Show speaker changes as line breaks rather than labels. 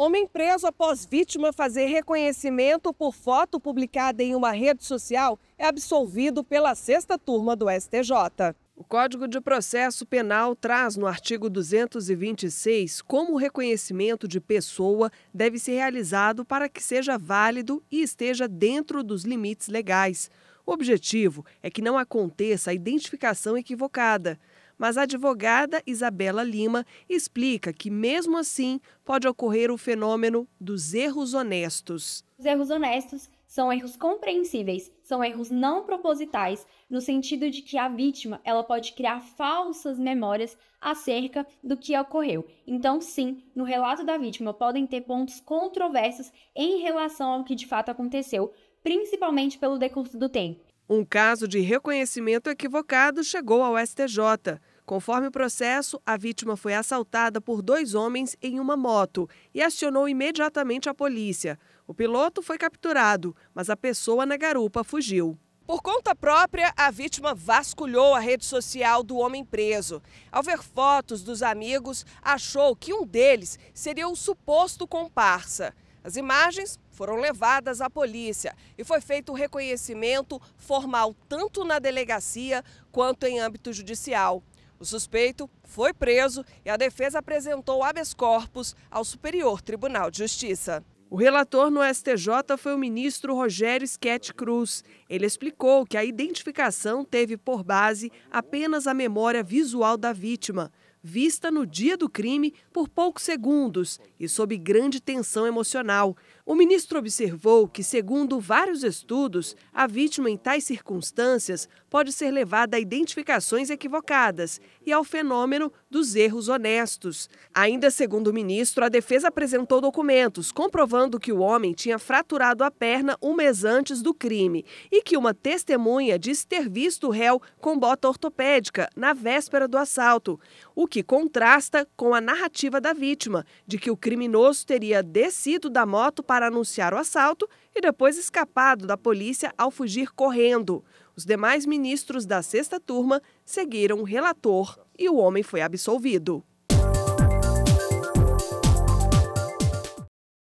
Homem preso após vítima fazer reconhecimento por foto publicada em uma rede social é absolvido pela sexta turma do STJ. O Código de Processo Penal traz no artigo 226 como o reconhecimento de pessoa deve ser realizado para que seja válido e esteja dentro dos limites legais. O objetivo é que não aconteça a identificação equivocada. Mas a advogada Isabela Lima explica que, mesmo assim, pode ocorrer o fenômeno dos erros honestos.
Os erros honestos são erros compreensíveis, são erros não propositais, no sentido de que a vítima ela pode criar falsas memórias acerca do que ocorreu. Então, sim, no relato da vítima podem ter pontos controversos em relação ao que de fato aconteceu, principalmente pelo decurso do tempo.
Um caso de
reconhecimento equivocado chegou ao
STJ. Conforme o processo, a vítima foi assaltada por dois homens em uma moto e acionou imediatamente a polícia. O piloto foi capturado, mas a pessoa na garupa fugiu. Por conta própria, a vítima vasculhou a rede social do homem preso. Ao ver fotos dos amigos, achou que um deles seria o suposto comparsa. As imagens foram levadas à polícia e foi feito o reconhecimento formal tanto na delegacia quanto em âmbito judicial. O suspeito foi preso e a defesa apresentou habeas corpus ao Superior Tribunal de Justiça. O relator no STJ foi o ministro Rogério Sketch Cruz. Ele explicou que a identificação teve por base apenas a memória visual da vítima, vista no dia do crime por poucos segundos e sob grande tensão emocional. O ministro observou que, segundo vários estudos, a vítima em tais circunstâncias pode ser levada a identificações equivocadas e ao fenômeno dos erros honestos. Ainda segundo o ministro, a defesa apresentou documentos comprovando que o homem tinha fraturado a perna um mês antes do crime e que uma testemunha disse ter visto o réu com bota ortopédica na véspera do assalto, o que contrasta com a narrativa da vítima de que o criminoso teria descido da moto para para anunciar o assalto e depois escapado da polícia ao fugir correndo. Os demais ministros da sexta turma seguiram o relator e o homem foi absolvido.